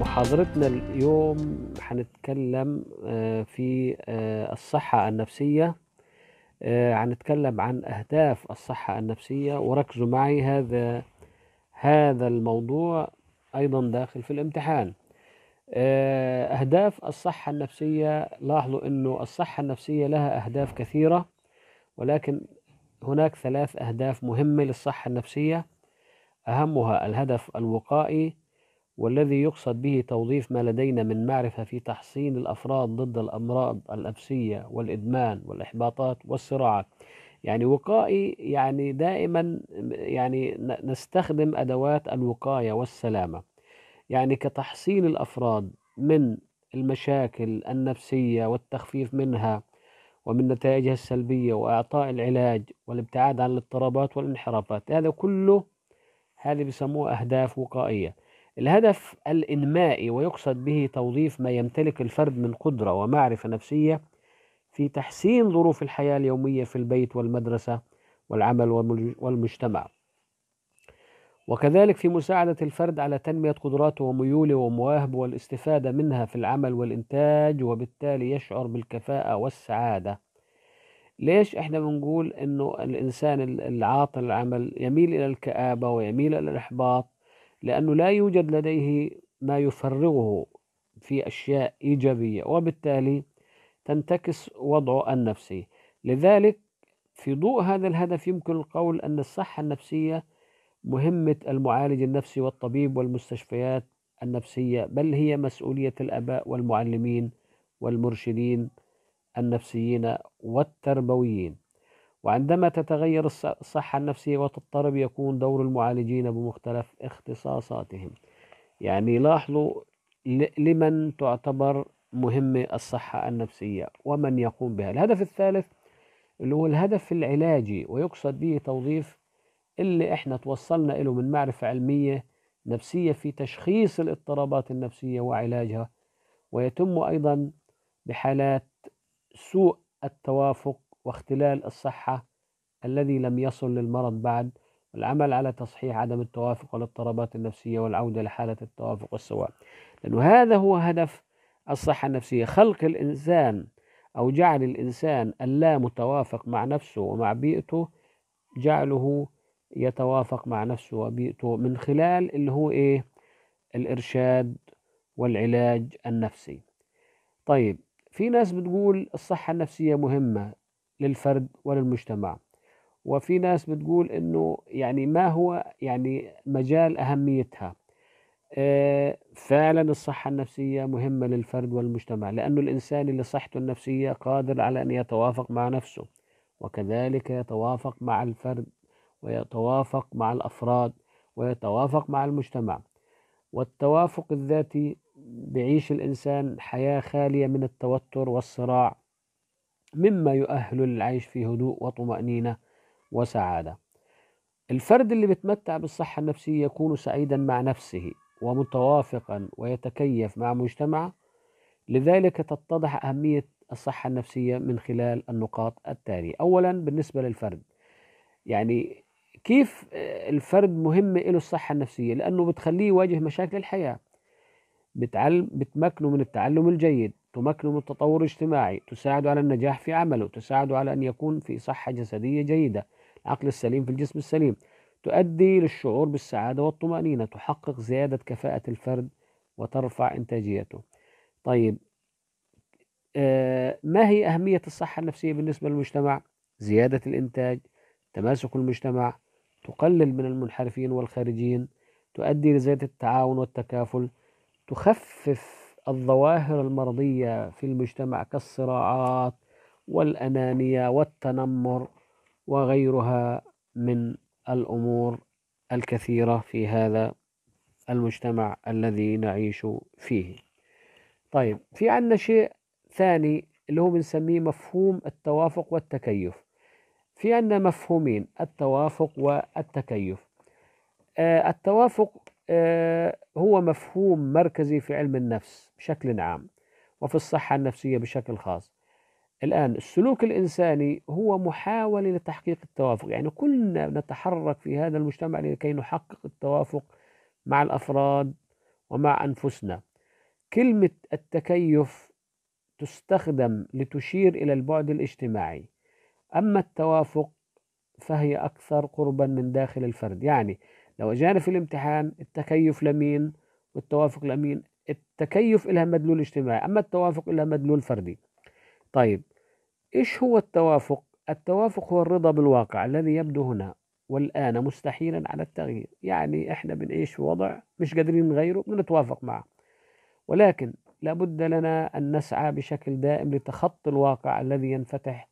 محاضرتنا اليوم هنتكلم آه، في آه، الصحة النفسية هنتكلم آه، عن أهداف الصحة النفسية وركزوا معي هذا هذا الموضوع أيضا داخل في الامتحان أهداف الصحة النفسية لاحظوا أنه الصحة النفسية لها أهداف كثيرة ولكن هناك ثلاث أهداف مهمة للصحة النفسية أهمها الهدف الوقائي والذي يقصد به توظيف ما لدينا من معرفة في تحصين الأفراد ضد الأمراض النفسية والإدمان والإحباطات والصراعات يعني وقائي يعني دائما يعني نستخدم أدوات الوقاية والسلامة يعني كتحصين الأفراد من المشاكل النفسية والتخفيف منها ومن نتائجها السلبية وإعطاء العلاج والابتعاد عن الاضطرابات والانحرافات هذا كله هذه بيسموه أهداف وقائية الهدف الإنمائي ويقصد به توظيف ما يمتلك الفرد من قدرة ومعرفة نفسية في تحسين ظروف الحياة اليومية في البيت والمدرسة والعمل والمجتمع وكذلك في مساعدة الفرد على تنمية قدراته وميوله ومواهبه والاستفادة منها في العمل والإنتاج وبالتالي يشعر بالكفاءة والسعادة ليش احنا بنقول انه الانسان العاطل العمل يميل الى الكآبة ويميل الى الاحباط لأنه لا يوجد لديه ما يفرغه في أشياء إيجابية وبالتالي تنتكس وضعه النفسي لذلك في ضوء هذا الهدف يمكن القول أن الصحة النفسية مهمة المعالج النفسي والطبيب والمستشفيات النفسية بل هي مسؤولية الآباء والمعلمين والمرشدين النفسيين والتربويين وعندما تتغير الصحة النفسية وتضطرب يكون دور المعالجين بمختلف اختصاصاتهم يعني لاحظوا لمن تعتبر مهمة الصحة النفسية ومن يقوم بها الهدف الثالث اللي هو الهدف العلاجي ويقصد به توظيف اللي احنا توصلنا له من معرفة علمية نفسية في تشخيص الاضطرابات النفسية وعلاجها ويتم أيضا بحالات سوء التوافق واختلال الصحة الذي لم يصل للمرض بعد والعمل على تصحيح عدم التوافق والاضطرابات النفسية والعودة لحالة التوافق والسواء لأنه هذا هو هدف الصحة النفسية خلق الإنسان أو جعل الإنسان اللا متوافق مع نفسه ومع بيئته جعله يتوافق مع نفسه وبيئته من خلال اللي هو إيه الإرشاد والعلاج النفسي طيب في ناس بتقول الصحة النفسية مهمة للفرد وللمجتمع وفي ناس بتقول انه يعني ما هو يعني مجال اهميتها آه، فعلا الصحة النفسية مهمة للفرد والمجتمع لأنه الإنسان اللي صحته النفسية قادر على أن يتوافق مع نفسه وكذلك يتوافق مع الفرد ويتوافق مع الأفراد ويتوافق مع المجتمع والتوافق الذاتي بعيش الإنسان حياة خالية من التوتر والصراع مما يؤهل للعيش في هدوء وطمأنينة وسعادة. الفرد اللي بيتمتع بالصحة النفسية يكون سعيدا مع نفسه ومتوافقا ويتكيف مع مجتمعه لذلك تتضح أهمية الصحة النفسية من خلال النقاط التالية أولا بالنسبة للفرد يعني كيف الفرد مهم له الصحة النفسية لأنه بتخليه يواجه مشاكل الحياة بتعلم بتمكنه من التعلم الجيد تمكنه من التطور الاجتماعي تساعد على النجاح في عمله تساعد على أن يكون في صحة جسدية جيدة العقل السليم في الجسم السليم تؤدي للشعور بالسعادة والطمأنينة تحقق زيادة كفاءة الفرد وترفع إنتاجيته طيب آه، ما هي أهمية الصحة النفسية بالنسبة للمجتمع زيادة الإنتاج تماسك المجتمع تقلل من المنحرفين والخارجين تؤدي لزيادة التعاون والتكافل تخفف الظواهر المرضية في المجتمع كالصراعات والأنانية والتنمر وغيرها من الأمور الكثيرة في هذا المجتمع الذي نعيش فيه طيب في عندنا شيء ثاني اللي هو بنسميه مفهوم التوافق والتكيف في عندنا مفهومين التوافق والتكيف آه، التوافق آه، هو مفهوم مركزي في علم النفس بشكل عام وفي الصحة النفسية بشكل خاص الآن السلوك الإنساني هو محاولة لتحقيق التوافق يعني كلنا نتحرك في هذا المجتمع لكي نحقق التوافق مع الأفراد ومع أنفسنا كلمة التكيف تستخدم لتشير إلى البعد الاجتماعي أما التوافق فهي أكثر قربا من داخل الفرد يعني لو اجانا في الامتحان التكيف لمين والتوافق لمين التكيف لها مدلول اجتماعي اما التوافق لها مدلول فردي طيب ايش هو التوافق التوافق هو الرضا بالواقع الذي يبدو هنا والآن مستحيلا على التغيير يعني إحنا بنعيش في وضع مش قادرين نغيره بنتوافق معه ولكن لابد لنا أن نسعى بشكل دائم لتخطي الواقع الذي ينفتح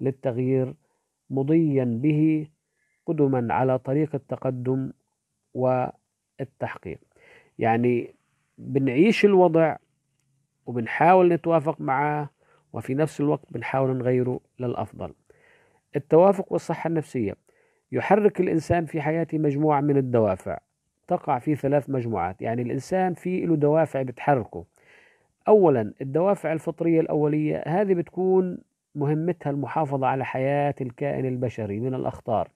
للتغيير مضيا به قدما على طريق التقدم والتحقيق يعني بنعيش الوضع وبنحاول نتوافق معاه وفي نفس الوقت بنحاول نغيره للأفضل التوافق والصحة النفسية يحرك الإنسان في حياته مجموعة من الدوافع تقع في ثلاث مجموعات يعني الإنسان في له دوافع بتحركه أولا الدوافع الفطرية الأولية هذه بتكون مهمتها المحافظة على حياة الكائن البشري من الأخطار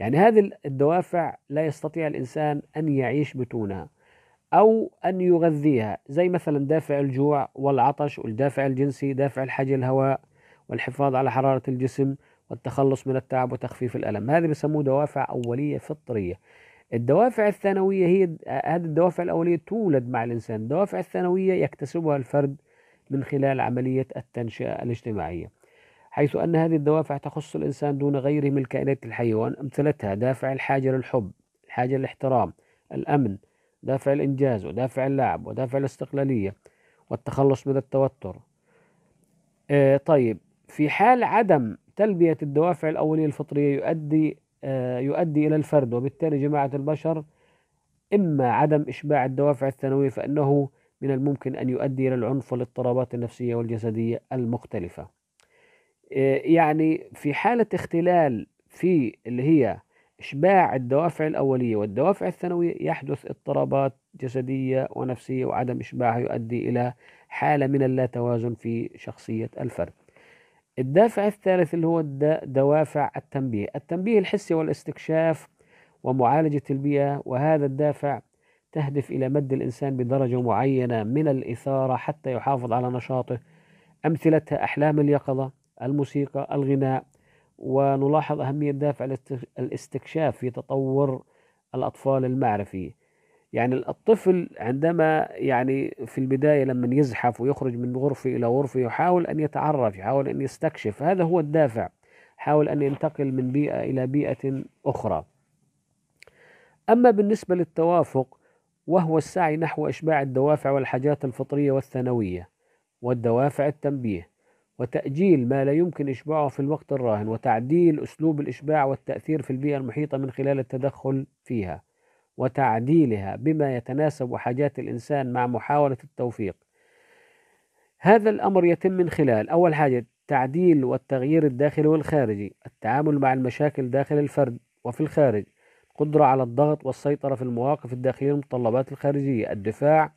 يعني هذه الدوافع لا يستطيع الإنسان أن يعيش بدونها أو أن يغذيها زي مثلا دافع الجوع والعطش والدافع الجنسي دافع الحج الهواء والحفاظ على حرارة الجسم والتخلص من التعب وتخفيف الألم هذه بسموه دوافع أولية فطرية الدوافع الثانوية هي آه، هذه الدوافع الأولية تولد مع الإنسان الدوافع الثانوية يكتسبها الفرد من خلال عملية التنشئة الاجتماعية حيث أن هذه الدوافع تخص الإنسان دون غيره من الكائنات الحية وأمثلتها دافع الحاجة للحب الحاجة للاحترام الأمن دافع الإنجاز ودافع اللعب ودافع الاستقلالية والتخلص من التوتر آه طيب في حال عدم تلبية الدوافع الأولية الفطرية يؤدي آه يؤدي إلى الفرد وبالتالي جماعة البشر إما عدم إشباع الدوافع الثانوية فإنه من الممكن أن يؤدي إلى العنف والاضطرابات النفسية والجسدية المختلفة آه، يعني في حالة اختلال في اللي هي إشباع الدوافع الأولية والدوافع الثانوية يحدث اضطرابات جسدية ونفسية وعدم إشباعها يؤدي إلى حالة من اللا توازن في شخصية الفرد. الدافع الثالث اللي هو دوافع التنبيه، التنبيه الحسي والاستكشاف ومعالجة البيئة وهذا الدافع تهدف إلى مد الإنسان بدرجة معينة من الإثارة حتى يحافظ على نشاطه أمثلتها أحلام اليقظة الموسيقى الغناء ونلاحظ أهمية دافع الاستكشاف في تطور الأطفال المعرفي يعني الطفل عندما يعني في البداية لما يزحف ويخرج من غرفة إلى غرفة يحاول أن يتعرف يحاول أن يستكشف هذا هو الدافع حاول أن ينتقل من بيئة إلى بيئة أخرى أما بالنسبة للتوافق وهو السعي نحو إشباع الدوافع والحاجات الفطرية والثانوية والدوافع التنبيه وتأجيل ما لا يمكن إشباعه في الوقت الراهن وتعديل أسلوب الإشباع والتأثير في البيئة المحيطة من خلال التدخل فيها وتعديلها بما يتناسب وحاجات الإنسان مع محاولة التوفيق هذا الأمر يتم من خلال أول حاجة تعديل والتغيير الداخلي والخارجي التعامل مع المشاكل داخل الفرد وفي الخارج القدرة على الضغط والسيطرة في المواقف الداخلية والمتطلبات الخارجية الدفاع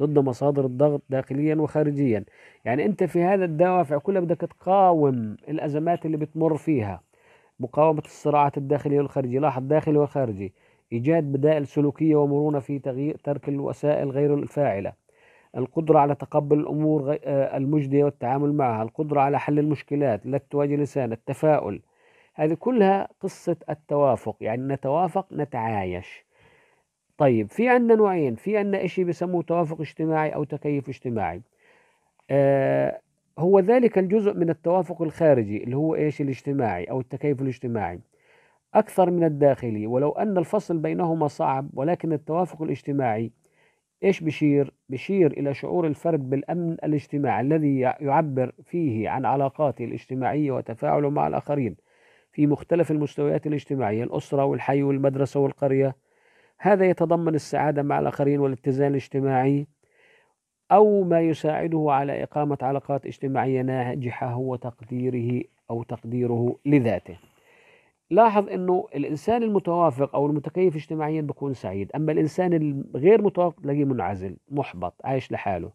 ضد مصادر الضغط داخليا وخارجيا يعني انت في هذا الدوافع كلها بدك تقاوم الازمات اللي بتمر فيها مقاومة الصراعات الداخلية والخارجية لاحظ داخلي وخارجي إيجاد بدائل سلوكية ومرونة في تغيير ترك الوسائل غير الفاعلة القدرة على تقبل الأمور آه، المجدية والتعامل معها القدرة على حل المشكلات لا تواجه لسان التفاؤل هذه كلها قصة التوافق يعني نتوافق نتعايش طيب في عندنا نوعين في عندنا شيء بسموه توافق اجتماعي او تكيف اجتماعي آه هو ذلك الجزء من التوافق الخارجي اللي هو ايش الاجتماعي او التكيف الاجتماعي اكثر من الداخلي ولو ان الفصل بينهما صعب ولكن التوافق الاجتماعي ايش بشير بشير الى شعور الفرد بالامن الاجتماعي الذي يعبر فيه عن علاقاته الاجتماعيه وتفاعله مع الاخرين في مختلف المستويات الاجتماعيه الاسره والحي والمدرسه والقريه هذا يتضمن السعادة مع الآخرين والاتزان الاجتماعي أو ما يساعده على إقامة علاقات اجتماعية ناجحة وتقديره أو تقديره لذاته لاحظ أنه الإنسان المتوافق أو المتكيف اجتماعيا بيكون سعيد أما الإنسان الغير متوافق تلاقيه منعزل محبط عايش لحاله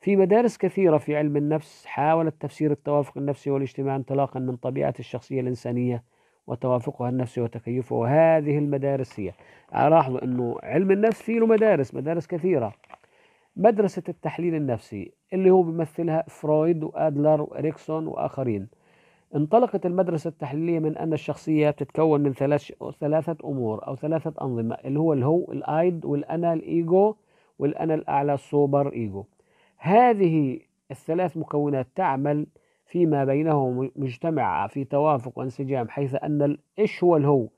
في مدارس كثيرة في علم النفس حاولت تفسير التوافق النفسي والاجتماعي انطلاقا من طبيعة الشخصية الإنسانية وتوافقها النفسي وتكيفه وهذه المدارس هي لاحظوا أنه علم النفس فيه له مدارس مدارس كثيرة مدرسة التحليل النفسي اللي هو بيمثلها فرويد وأدلر وإريكسون وآخرين انطلقت المدرسة التحليلية من أن الشخصية بتتكون من ثلاث ثلاثة أمور أو ثلاثة أنظمة اللي هو الهو الأيد والأنا الإيجو والأنا الأعلى السوبر إيجو هذه الثلاث مكونات تعمل فيما بينهم مجتمع في توافق وانسجام حيث أن إيش هو الهو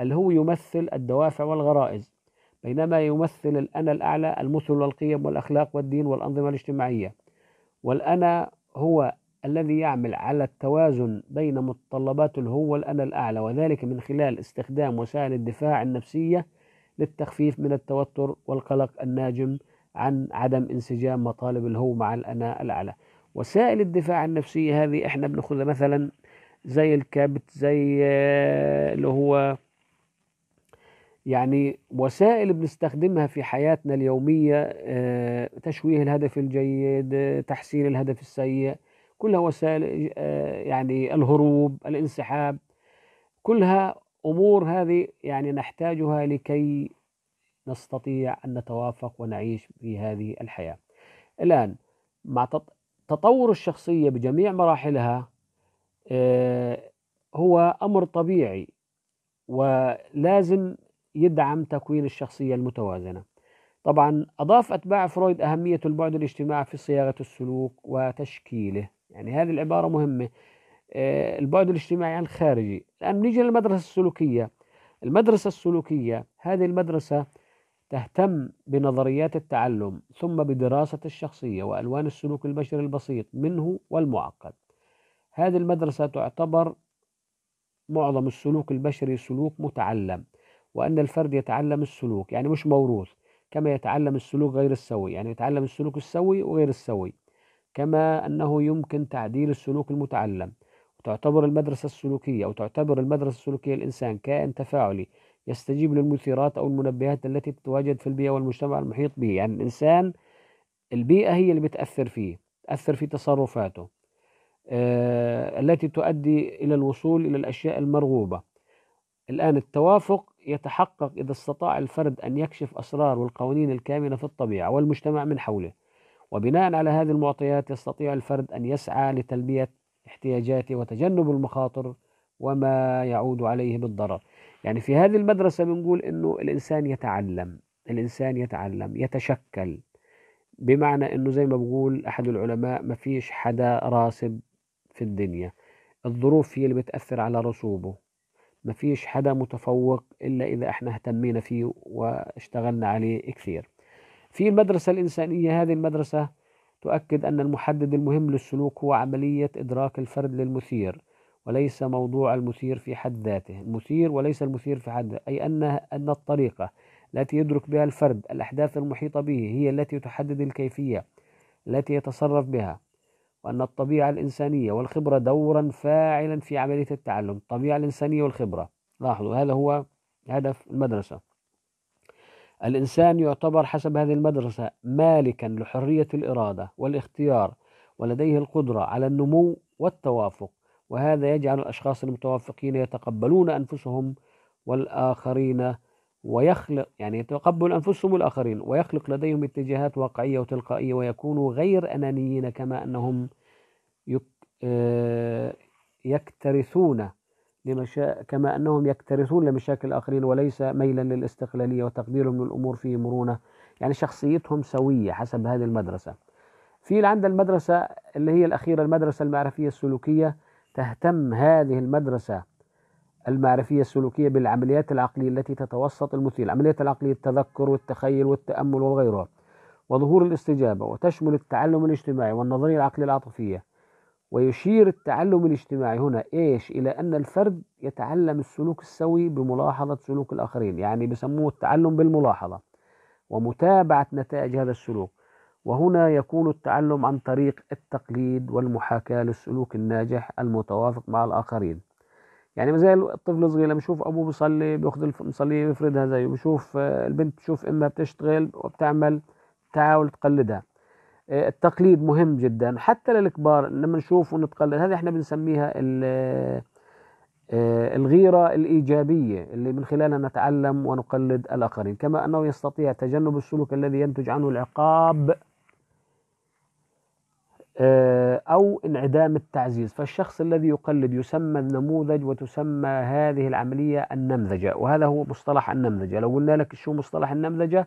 الهو يمثل الدوافع والغرائز بينما يمثل الأنا الأعلى المثل والقيم والأخلاق والدين والأنظمة الاجتماعية والأنا هو الذي يعمل على التوازن بين متطلبات الهو والأنا الأعلى وذلك من خلال استخدام وسائل الدفاع النفسية للتخفيف من التوتر والقلق الناجم عن عدم انسجام مطالب الهو مع الأنا الأعلى وسائل الدفاع النفسية هذه احنا بناخذها مثلا زي الكبت زي آه، اللي هو يعني وسائل بنستخدمها في حياتنا اليومية آه، تشويه الهدف الجيد تحسين الهدف السيء كلها وسائل آه، يعني الهروب الانسحاب كلها أمور هذه يعني نحتاجها لكي نستطيع أن نتوافق ونعيش في هذه الحياة الآن مع تط... تطور الشخصية بجميع مراحلها آه، هو أمر طبيعي ولازم يدعم تكوين الشخصية المتوازنة طبعا أضاف أتباع فرويد أهمية البعد الاجتماعي في صياغة السلوك وتشكيله يعني هذه العبارة مهمة آه، البعد الاجتماعي الخارجي الآن نيجي للمدرسة السلوكية المدرسة السلوكية هذه المدرسة تهتم بنظريات التعلم ثم بدراسة الشخصية وألوان السلوك البشري البسيط منه والمعقد هذه المدرسة تعتبر معظم السلوك البشري سلوك متعلم وأن الفرد يتعلم السلوك يعني مش موروث كما يتعلم السلوك غير السوي يعني يتعلم السلوك السوي وغير السوي كما أنه يمكن تعديل السلوك المتعلم وتعتبر المدرسة السلوكية أو تعتبر المدرسة السلوكية الإنسان كائن تفاعلي يستجيب للمثيرات أو المنبهات التي تتواجد في البيئة والمجتمع المحيط به يعني الإنسان البيئة هي اللي بتأثر فيه تأثر في تصرفاته آه التي تؤدي إلى الوصول إلى الأشياء المرغوبة الآن التوافق يتحقق إذا استطاع الفرد أن يكشف أسرار والقوانين الكامنة في الطبيعة والمجتمع من حوله وبناء على هذه المعطيات يستطيع الفرد أن يسعى لتلبية احتياجاته وتجنب المخاطر وما يعود عليه بالضرر يعني في هذه المدرسة بنقول إنه الإنسان يتعلم الإنسان يتعلم يتشكل بمعنى إنه زي ما بقول أحد العلماء ما فيش حدا راسب في الدنيا الظروف هي اللي بتأثر على رسوبه ما فيش حدا متفوق إلا إذا إحنا اهتمينا فيه واشتغلنا عليه كثير في المدرسة الإنسانية هذه المدرسة تؤكد أن المحدد المهم للسلوك هو عملية إدراك الفرد للمثير وليس موضوع المثير في حد ذاته مثير وليس المثير في حد أي أن أن الطريقة التي يدرك بها الفرد الأحداث المحيطة به هي التي تحدد الكيفية التي يتصرف بها وأن الطبيعة الإنسانية والخبرة دورا فاعلا في عملية التعلم الطبيعة الإنسانية والخبرة لاحظوا هذا هو هدف المدرسة الإنسان يعتبر حسب هذه المدرسة مالكا لحرية الإرادة والاختيار ولديه القدرة على النمو والتوافق وهذا يجعل الأشخاص المتوافقين يتقبلون أنفسهم والآخرين ويخلق يعني يتقبل أنفسهم والآخرين ويخلق لديهم اتجاهات واقعية وتلقائية ويكونوا غير أنانيين كما أنهم آه، يكترثون لمشا... كما أنهم يكترثون لمشاكل الآخرين وليس ميلا للاستقلالية وتقديرهم للأمور فيه مرونة يعني شخصيتهم سوية حسب هذه المدرسة في عند المدرسة اللي هي الأخيرة المدرسة المعرفية السلوكية تهتم هذه المدرسة المعرفية السلوكية بالعمليات العقلية التي تتوسط المثير العمليات العقلية التذكر والتخيل والتأمل وغيرها وظهور الاستجابة وتشمل التعلم الاجتماعي والنظرية العقلية العاطفية ويشير التعلم الاجتماعي هنا ايش الى ان الفرد يتعلم السلوك السوي بملاحظه سلوك الاخرين يعني بسموه التعلم بالملاحظه ومتابعه نتائج هذا السلوك وهنا يكون التعلم عن طريق التقليد والمحاكاة للسلوك الناجح المتوافق مع الآخرين يعني زي الطفل الصغير لما يشوف أبوه بيصلي بياخذ المصلي بيفردها زيه بيشوف آه، البنت تشوف أمها بتشتغل وبتعمل تحاول تقلدها آه، التقليد مهم جدا حتى للكبار لما نشوف ونتقلد هذه احنا بنسميها آه، الغيرة الإيجابية اللي من خلالها نتعلم ونقلد الآخرين كما أنه يستطيع تجنب السلوك الذي ينتج عنه العقاب آه، أو انعدام التعزيز فالشخص الذي يقلد يسمى النموذج وتسمى هذه العملية النمذجة وهذا هو مصطلح النمذجة لو قلنا لك شو مصطلح النمذجة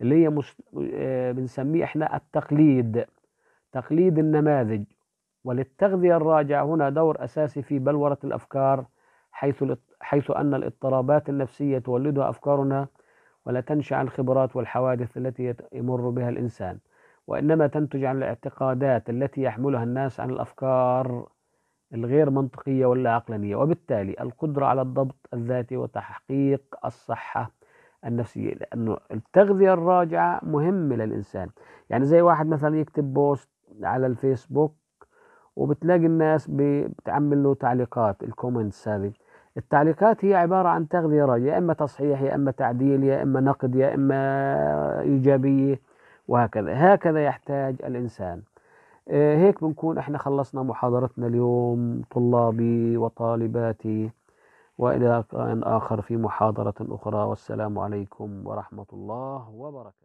اللي هي مست... آه، بنسميه احنا التقليد تقليد النماذج وللتغذية الراجعة هنا دور أساسي في بلورة الأفكار حيث حيث أن الاضطرابات النفسية تولدها أفكارنا ولا تنشأ عن الخبرات والحوادث التي يمر بها الإنسان وإنما تنتج عن الاعتقادات التي يحملها الناس عن الأفكار الغير منطقية ولا عقلانية وبالتالي القدرة على الضبط الذاتي وتحقيق الصحة النفسية لأنه التغذية الراجعة مهمة للإنسان يعني زي واحد مثلا يكتب بوست على الفيسبوك وبتلاقي الناس بتعمل له تعليقات الكومنتس هذه التعليقات هي عبارة عن تغذية راجعة يا إما تصحيح يا إما تعديل يا إما نقد يا إما إيجابية وهكذا هكذا يحتاج الإنسان آه، هيك بنكون احنا خلصنا محاضرتنا اليوم طلابي وطالباتي والى لقاء اخر في محاضره اخرى والسلام عليكم ورحمه الله وبركاته